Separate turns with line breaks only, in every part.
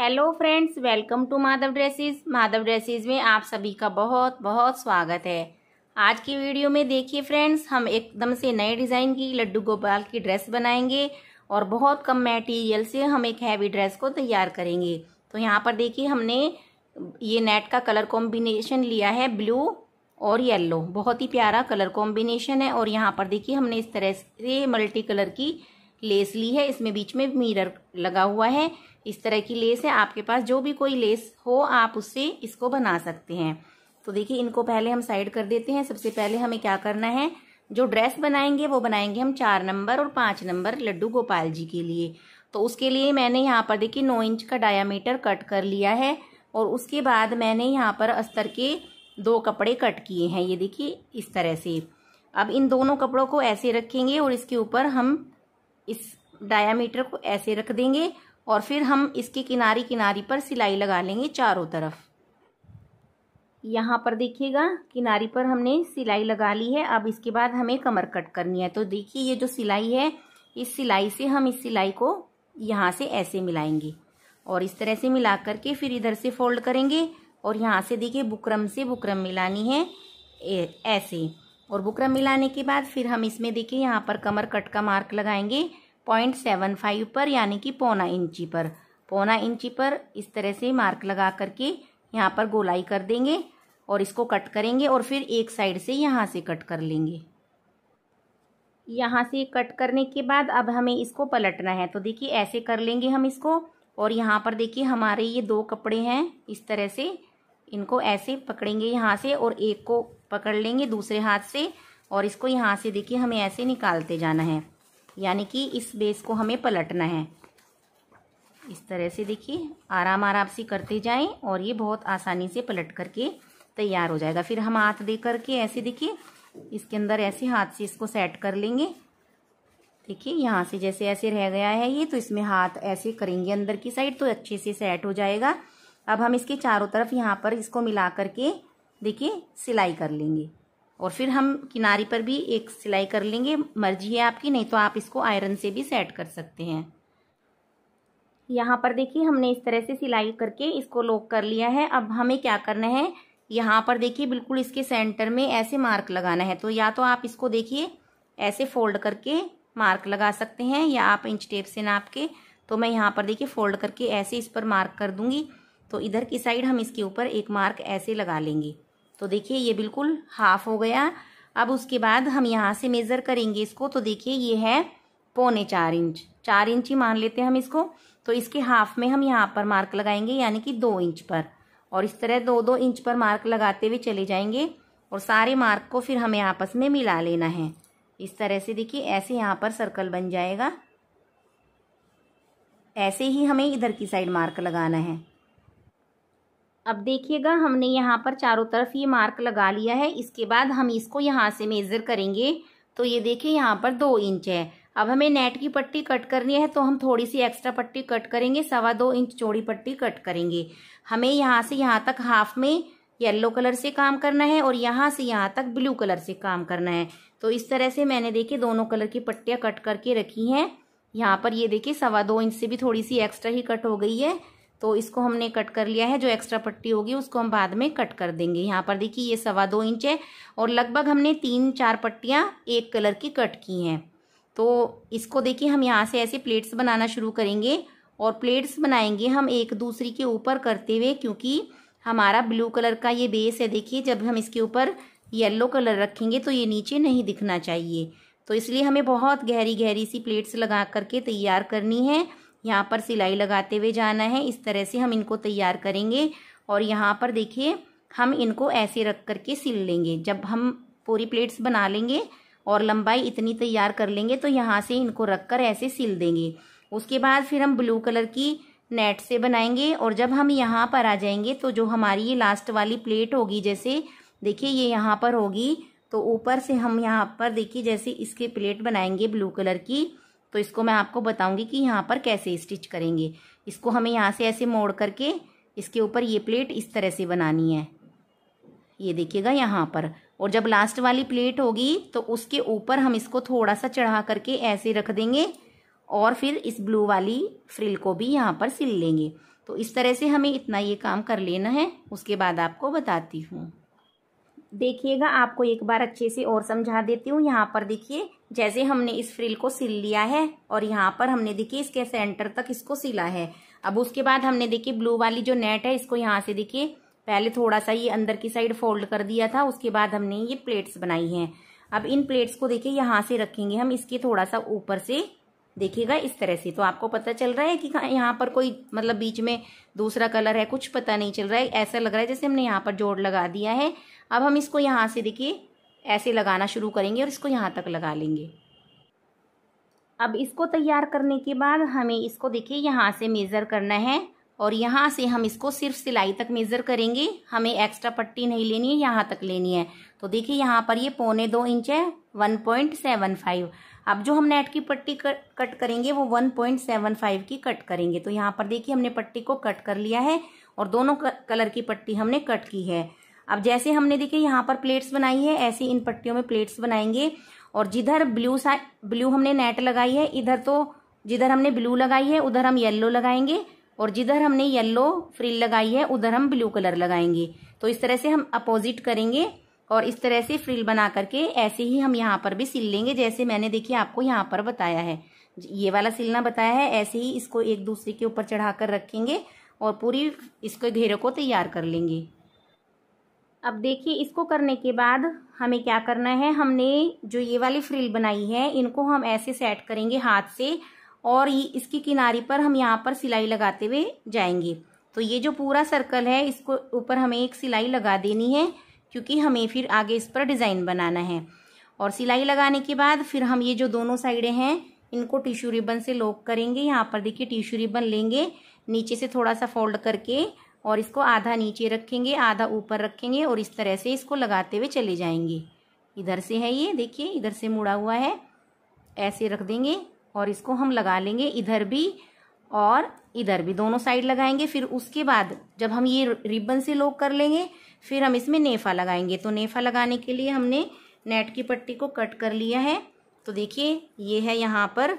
hello friends welcome to Madhav dresses Madhav dresses में आप सभी का बहुत बहुत स्वागत है आज की वीडियो में देखिए फ्रेंड्स हम एकदम से नए डिज़ाइन की लड्डू गोपाल की ड्रेस बनाएंगे और बहुत कम मटेरियल से हम एक हैवी ड्रेस को तैयार करेंगे तो यहाँ पर देखिए हमने ये नेट का कलर कॉम्बिनेशन लिया है ब्लू और येल्लो बहुत ही प्यारा कलर कॉम्बिनेशन है और यहाँ पर देखिए हमने इस तरह से मल्टी कलर की लेस ली है इसमें बीच में मिरर लगा हुआ है इस तरह की लेस है आपके पास जो भी कोई लेस हो आप उससे इसको बना सकते हैं तो देखिए इनको पहले हम साइड कर देते हैं सबसे पहले हमें क्या करना है जो ड्रेस बनाएंगे वो बनाएंगे हम चार नंबर और पाँच नंबर लड्डू गोपाल जी के लिए तो उसके लिए मैंने यहाँ पर देखिए नौ इंच का डायामीटर कट कर लिया है और उसके बाद मैंने यहाँ पर अस्तर के दो कपड़े कट किए हैं ये देखिए इस तरह से अब इन दोनों कपड़ों को ऐसे रखेंगे और इसके ऊपर हम इस डायामीटर को ऐसे रख देंगे और फिर हम इसके किनारी किनारी पर सिलाई लगा लेंगे चारों तरफ यहाँ पर देखिएगा किनारी पर हमने सिलाई लगा ली है अब इसके बाद हमें कमर कट करनी है तो देखिए ये जो सिलाई है इस सिलाई से हम इस सिलाई को यहाँ से ऐसे मिलाएंगे और इस तरह से मिला करके फिर इधर से फोल्ड करेंगे और यहाँ से देखिए बुकरम से बुकरम मिलानी है ऐसे और बुकरम मिलाने के बाद फिर हम इसमें देखिए यहाँ पर कमर कट का मार्क लगाएंगे पॉइंट सेवन फाइव पर यानी कि पौना इंची पर पौना इंची पर इस तरह से मार्क लगा करके यहाँ पर गोलाई कर देंगे और इसको कट करेंगे और फिर एक साइड से यहाँ से कट कर लेंगे यहाँ से कट करने के बाद अब हमें इसको पलटना है तो देखिए ऐसे कर लेंगे हम इसको और यहाँ पर देखिए हमारे ये दो कपड़े हैं इस तरह से इनको ऐसे पकड़ेंगे यहाँ से और एक को पकड़ लेंगे दूसरे हाथ से और इसको यहाँ से देखिए हमें ऐसे निकालते जाना है यानी कि इस बेस को हमें पलटना है इस तरह से देखिए आराम आराम से करते जाएं और ये बहुत आसानी से पलट करके तैयार हो जाएगा फिर हम हाथ दे करके ऐसे देखिए इसके अंदर ऐसे हाथ से इसको सेट कर लेंगे देखिए यहाँ से जैसे ऐसे रह गया है ये तो इसमें हाथ ऐसे करेंगे अंदर की साइड तो अच्छे से सेट हो जाएगा अब हम इसके चारों तरफ यहाँ पर इसको मिला करके देखिए सिलाई कर लेंगे और फिर हम किनारी पर भी एक सिलाई कर लेंगे मर्जी है आपकी नहीं तो आप इसको आयरन से भी सेट कर सकते हैं यहाँ पर देखिए हमने इस तरह से सिलाई करके इसको लॉक कर लिया है अब हमें क्या करना है यहाँ पर देखिए बिल्कुल इसके सेंटर में ऐसे मार्क लगाना है तो या तो आप इसको देखिए ऐसे फोल्ड करके मार्क लगा सकते हैं या आप इंच टेप से नाप के तो मैं यहाँ पर देखिए फोल्ड करके ऐसे इस पर मार्क कर दूंगी तो इधर की साइड हम इसके ऊपर एक मार्क ऐसे लगा लेंगे तो देखिए ये बिल्कुल हाफ हो गया अब उसके बाद हम यहाँ से मेज़र करेंगे इसको तो देखिए ये है पौने चार इंच चार इंच ही मान लेते हैं हम इसको तो इसके हाफ में हम यहाँ पर मार्क लगाएंगे यानी कि दो इंच पर और इस तरह दो दो इंच पर मार्क लगाते हुए चले जाएंगे और सारे मार्क को फिर हमें आपस में मिला लेना है इस तरह से देखिए ऐसे यहाँ पर सर्कल बन जाएगा ऐसे ही हमें इधर की साइड मार्क लगाना है अब देखिएगा हमने यहाँ पर चारों तरफ ये मार्क लगा लिया है इसके बाद हम इसको यहाँ से मेज़र करेंगे तो ये देखिए यहाँ पर दो इंच है अब हमें नेट की पट्टी कट करनी है तो हम थोड़ी सी एक्स्ट्रा पट्टी कट करेंगे सवा दो इंच चौड़ी पट्टी कट करेंगे हमें यहाँ से यहाँ तक हाफ में येलो कलर से काम करना है और यहाँ से यहाँ तक ब्लू कलर से काम करना है तो इस तरह से मैंने देखिए दोनों कलर की पट्टियाँ कट करके रखी हैं यहाँ पर ये देखिए सवा दो इंच से भी थोड़ी सी एक्स्ट्रा ही कट हो गई है तो इसको हमने कट कर लिया है जो एक्स्ट्रा पट्टी होगी उसको हम बाद में कट कर देंगे यहाँ पर देखिए ये सवा दो इंच है और लगभग हमने तीन चार पट्टियाँ एक कलर की कट की हैं तो इसको देखिए हम यहाँ से ऐसे प्लेट्स बनाना शुरू करेंगे और प्लेट्स बनाएंगे हम एक दूसरे के ऊपर करते हुए क्योंकि हमारा ब्लू कलर का ये बेस है देखिए जब हम इसके ऊपर येलो कलर रखेंगे तो ये नीचे नहीं दिखना चाहिए तो इसलिए हमें बहुत गहरी गहरी सी प्लेट्स लगा करके तैयार करनी है यहाँ पर सिलाई लगाते हुए जाना है इस तरह से हम इनको तैयार करेंगे और यहाँ पर देखिए हम इनको ऐसे रख करके सिल लेंगे जब हम पूरी प्लेट्स बना लेंगे और लंबाई इतनी तैयार कर लेंगे तो यहाँ से इनको रख कर ऐसे सिल देंगे उसके बाद फिर हम ब्लू कलर की नेट से बनाएंगे और जब हम यहाँ पर आ जाएंगे तो जो हमारी ये लास्ट वाली प्लेट होगी जैसे देखिए ये यहाँ पर होगी तो ऊपर से हम यहाँ पर देखिए जैसे इसके प्लेट बनाएंगे ब्लू कलर की तो इसको मैं आपको बताऊंगी कि यहाँ पर कैसे स्टिच करेंगे इसको हमें यहाँ से ऐसे मोड़ करके इसके ऊपर ये प्लेट इस तरह से बनानी है ये देखिएगा यहाँ पर और जब लास्ट वाली प्लेट होगी तो उसके ऊपर हम इसको थोड़ा सा चढ़ा करके ऐसे रख देंगे और फिर इस ब्लू वाली फ्रिल को भी यहाँ पर सिल लेंगे तो इस तरह से हमें इतना ये काम कर लेना है उसके बाद आपको बताती हूँ देखिएगा आपको एक बार अच्छे से और समझा देती हूँ यहाँ पर देखिए जैसे हमने इस फ्रिल को सिल लिया है और यहाँ पर हमने देखिए इसके सेंटर तक इसको सिला है अब उसके बाद हमने देखिए ब्लू वाली जो नेट है इसको यहाँ से देखिए पहले थोड़ा सा ये अंदर की साइड फोल्ड कर दिया था उसके बाद हमने ये प्लेट्स बनाई हैं अब इन प्लेट्स को देखिए यहाँ से रखेंगे हम इसके थोड़ा सा ऊपर से देखिएगा इस तरह से तो आपको पता चल रहा है कि यहाँ पर कोई मतलब बीच में दूसरा कलर है कुछ पता नहीं चल रहा है ऐसा लग रहा है जैसे हमने यहाँ पर जोड़ लगा दिया है अब हम इसको यहाँ से देखिए ऐसे लगाना शुरू करेंगे और इसको यहाँ तक लगा लेंगे अब इसको तैयार करने के बाद हमें इसको देखिए यहाँ से मेज़र करना है और यहाँ से हम इसको सिर्फ सिलाई तक मेज़र करेंगे हमें एक्स्ट्रा पट्टी नहीं लेनी है यहाँ तक लेनी है तो देखिए यहाँ पर ये पौने दो इंच है वन पॉइंट सेवन फाइव अब जो हम नेट की पट्टी कर, कट करेंगे वो वन पॉइंट सेवन फाइव की कट करेंगे तो यहाँ पर देखिए हमने पट्टी को कट कर लिया है और दोनों कलर की पट्टी हमने कट की है अब जैसे हमने देखे यहाँ पर प्लेट्स बनाई है ऐसे इन पट्टियों में प्लेट्स बनाएंगे और जिधर ब्लू साइड ब्लू हमने नेट लगाई है इधर तो जिधर हमने ब्लू लगाई है उधर हम येल्लो लगाएंगे और जिधर हमने येल्लो फ्रिल लगाई है उधर हम ब्लू कलर लगाएंगे तो इस तरह से हम अपोजिट करेंगे और इस तरह से फ्रिल बना करके ऐसे ही हम यहाँ पर भी सिल लेंगे जैसे मैंने देखिए आपको यहाँ पर बताया है ये वाला सिलना बताया है ऐसे ही इसको एक दूसरे के ऊपर चढ़ा कर रखेंगे और पूरी इसको घेरे को तैयार कर लेंगे अब देखिए इसको करने के बाद हमें क्या करना है हमने जो ये वाली फ्रिल बनाई है इनको हम ऐसे सेट करेंगे हाथ से और इसकी किनारी पर हम यहाँ पर सिलाई लगाते हुए जाएंगे तो ये जो पूरा सर्कल है इसको ऊपर हमें एक सिलाई लगा देनी है क्योंकि हमें फिर आगे इस पर डिज़ाइन बनाना है और सिलाई लगाने के बाद फिर हम ये जो दोनों साइडें हैं इनको टिश्यू रिबन से लोक करेंगे यहाँ पर देखिए टिश्यू रिबन लेंगे नीचे से थोड़ा सा फोल्ड करके और इसको आधा नीचे रखेंगे आधा ऊपर रखेंगे और इस तरह से इसको लगाते हुए चले जाएंगे इधर से है ये देखिए इधर से मुड़ा हुआ है ऐसे रख देंगे और इसको हम लगा लेंगे इधर भी और इधर भी दोनों साइड लगाएंगे फिर उसके बाद जब हम ये रिबन से लोक कर लेंगे फिर हम इसमें नेफा लगाएंगे तो नेफा लगाने के लिए हमने नेट की पट्टी को कट कर लिया है तो देखिए ये है यहाँ पर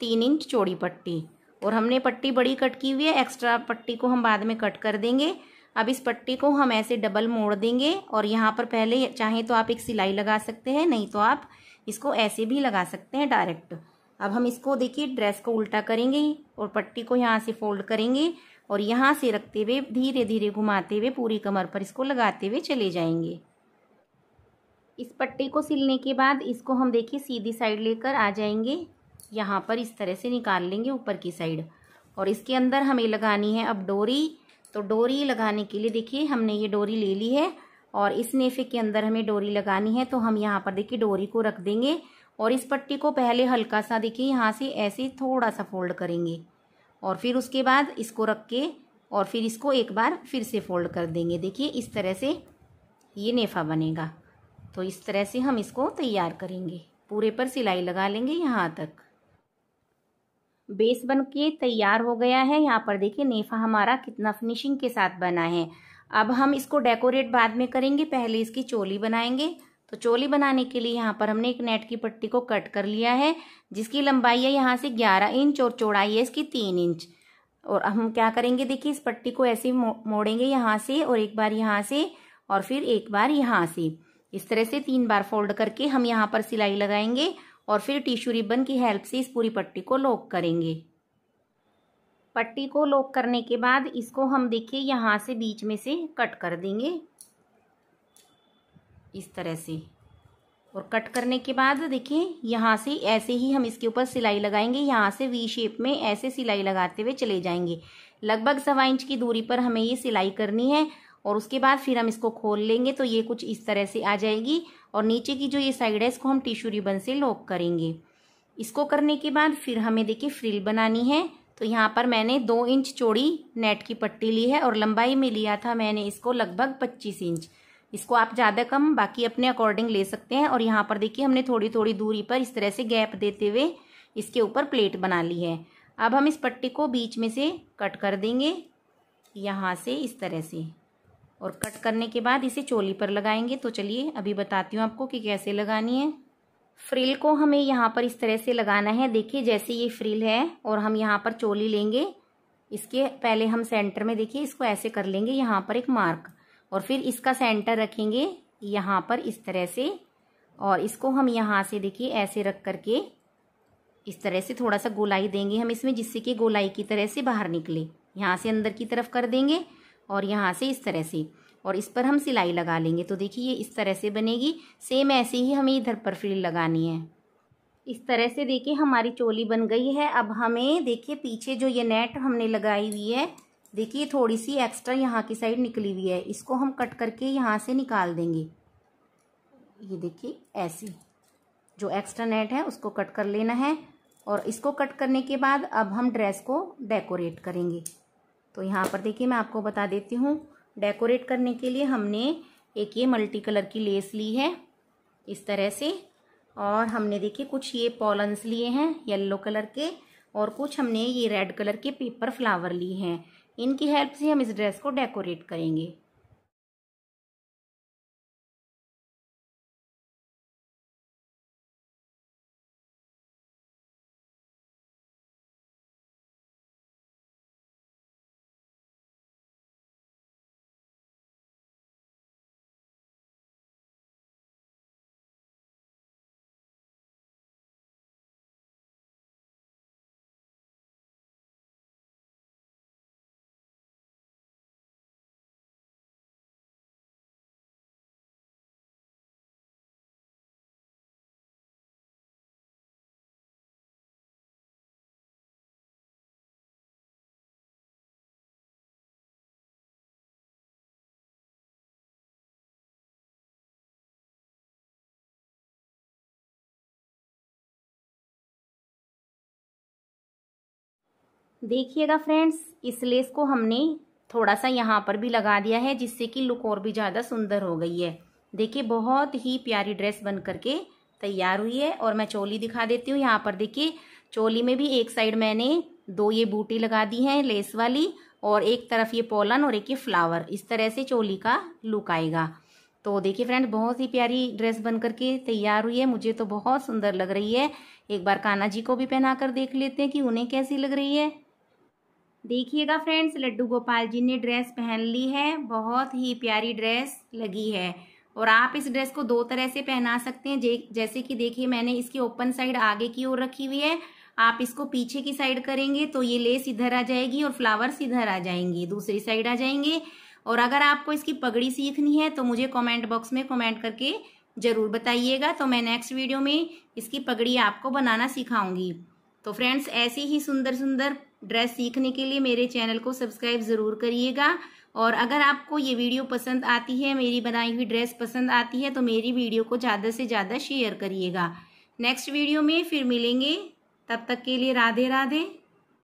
तीन इंच चौड़ी पट्टी और हमने पट्टी बड़ी कट की हुई है एक्स्ट्रा पट्टी को हम बाद में कट कर देंगे अब इस पट्टी को हम ऐसे डबल मोड़ देंगे और यहाँ पर पहले चाहे तो आप एक सिलाई लगा सकते हैं नहीं तो आप इसको ऐसे भी लगा सकते हैं डायरेक्ट अब हम इसको देखिए ड्रेस को उल्टा करेंगे और पट्टी को यहाँ से फोल्ड करेंगे और यहाँ से रखते हुए धीरे धीरे घुमाते हुए पूरी कमर पर इसको लगाते हुए चले जाएंगे इस पट्टी को सिलने के बाद इसको हम देखिए सीधी साइड लेकर आ जाएंगे यहाँ पर इस तरह से निकाल लेंगे ऊपर की साइड और इसके अंदर हमें लगानी है अब डोरी तो डोरी लगाने के लिए देखिए हमने ये डोरी ले ली है और इस नेफे के अंदर हमें डोरी लगानी है तो हम यहाँ पर देखिए डोरी को रख देंगे और इस पट्टी को पहले हल्का सा देखिए यहाँ से ऐसे थोड़ा सा फोल्ड करेंगे और फिर उसके बाद इसको रख के और फिर इसको एक बार फिर से फोल्ड कर देंगे देखिए इस तरह से ये नेफा बनेगा तो इस तरह से हम इसको तैयार करेंगे पूरे पर सिलाई लगा लेंगे यहाँ तक बेस बन के तैयार हो गया है यहाँ पर देखिए नेफा हमारा कितना फिनिशिंग के साथ बना है अब हम इसको डेकोरेट बाद में करेंगे पहले इसकी चोली बनाएंगे तो चोली बनाने के लिए यहाँ पर हमने एक नेट की पट्टी को कट कर लिया है जिसकी लंबाई है यहाँ से ग्यारह इंच और चौड़ाई है इसकी तीन इंच और हम क्या करेंगे देखिए इस पट्टी को ऐसे मोड़ेंगे यहाँ से और एक बार यहाँ से और फिर एक बार यहाँ से इस तरह से तीन बार फोल्ड करके हम यहाँ पर सिलाई लगाएंगे और फिर टिश्यू रिबन की हेल्प से इस पूरी पट्टी को लॉक करेंगे पट्टी को लॉक करने के बाद इसको हम देखिए यहाँ से बीच में से कट कर देंगे इस तरह से और कट करने के बाद देखिए यहाँ से ऐसे ही हम इसके ऊपर सिलाई लगाएंगे यहाँ से वी शेप में ऐसे सिलाई लगाते हुए चले जाएंगे लगभग सवा इंच की दूरी पर हमें ये सिलाई करनी है और उसके बाद फिर हम इसको खोल लेंगे तो ये कुछ इस तरह से आ जाएगी और नीचे की जो ये साइड है इसको हम टिश्यू रिबन से लॉक करेंगे इसको करने के बाद फिर हमें देखिए फ्रिल बनानी है तो यहाँ पर मैंने दो इंच चौड़ी नेट की पट्टी ली है और लंबाई में लिया था मैंने इसको लगभग पच्चीस इंच इसको आप ज़्यादा कम बाकी अपने अकॉर्डिंग ले सकते हैं और यहाँ पर देखिए हमने थोड़ी थोड़ी दूरी पर इस तरह से गैप देते हुए इसके ऊपर प्लेट बना ली है अब हम इस पट्टी को बीच में से कट कर देंगे यहाँ से इस तरह से और कट करने के बाद इसे चोली पर लगाएंगे तो चलिए अभी बताती हूँ आपको कि कैसे लगानी है फ्रिल को हमें यहाँ पर इस तरह से लगाना है देखिए जैसे ये फ्रिल है और हम यहाँ पर चोली लेंगे इसके पहले हम सेंटर में देखिए इसको ऐसे कर लेंगे यहाँ पर एक मार्क और फिर इसका सेंटर रखेंगे यहाँ पर इस तरह से और इसको हम यहाँ से देखिए ऐसे रख करके इस तरह से थोड़ा सा गोलाई देंगे हम इसमें जिससे कि गोलाई की तरह से बाहर निकले यहाँ से अंदर की तरफ कर देंगे और यहाँ से इस तरह से और इस पर हम सिलाई लगा लेंगे तो देखिए ये इस तरह से बनेगी सेम ऐसे ही हमें इधर पर फ्रिल लगानी है इस तरह से देखिए हमारी चोली बन गई है अब हमें देखिए पीछे जो ये नेट हमने लगाई हुई है देखिए थोड़ी सी एक्स्ट्रा यहाँ की साइड निकली हुई है इसको हम कट करके यहाँ से निकाल देंगे ये देखिए ऐसे जो एक्स्ट्रा नेट है उसको कट कर लेना है और इसको कट करने के बाद अब हम ड्रेस को डेकोरेट करेंगे तो यहाँ पर देखिए मैं आपको बता देती हूँ डेकोरेट करने के लिए हमने एक ये मल्टी कलर की लेस ली है इस तरह से और हमने देखिए कुछ ये पॉलन्स लिए हैं येल्लो कलर के और कुछ हमने ये रेड कलर के पेपर फ्लावर लिए हैं इनकी हेल्प से हम इस ड्रेस को डेकोरेट करेंगे देखिएगा फ्रेंड्स इस लेस को हमने थोड़ा सा यहाँ पर भी लगा दिया है जिससे कि लुक और भी ज़्यादा सुंदर हो गई है देखिए बहुत ही प्यारी ड्रेस बन करके तैयार हुई है और मैं चोली दिखा देती हूँ यहाँ पर देखिए चोली में भी एक साइड मैंने दो ये बूटी लगा दी हैं लेस वाली और एक तरफ ये पोलन और एक ये फ्लावर इस तरह से चोली का लुक आएगा तो देखिए फ्रेंड बहुत ही प्यारी ड्रेस बन करके तैयार हुई है मुझे तो बहुत सुंदर लग रही है एक बार कान्हा जी को भी पहना कर देख लेते हैं कि उन्हें कैसी लग रही है देखिएगा फ्रेंड्स लड्डू गोपाल जी ने ड्रेस पहन ली है बहुत ही प्यारी ड्रेस लगी है और आप इस ड्रेस को दो तरह से पहना सकते हैं जैसे कि देखिए मैंने इसकी ओपन साइड आगे की ओर रखी हुई है आप इसको पीछे की साइड करेंगे तो ये लेस इधर आ जाएगी और फ्लावर्स इधर आ जाएंगे दूसरी साइड आ जाएंगे और अगर आपको इसकी पगड़ी सीखनी है तो मुझे कमेंट बॉक्स में कमेंट करके ज़रूर बताइएगा तो मैं नेक्स्ट वीडियो में इसकी पगड़ी आपको बनाना सिखाऊंगी तो फ्रेंड्स ऐसी ही सुंदर सुंदर ड्रेस सीखने के लिए मेरे चैनल को सब्सक्राइब ज़रूर करिएगा और अगर आपको ये वीडियो पसंद आती है मेरी बनाई हुई ड्रेस पसंद आती है तो मेरी वीडियो को ज़्यादा से ज़्यादा शेयर करिएगा नेक्स्ट वीडियो में फिर मिलेंगे तब तक के लिए राधे राधे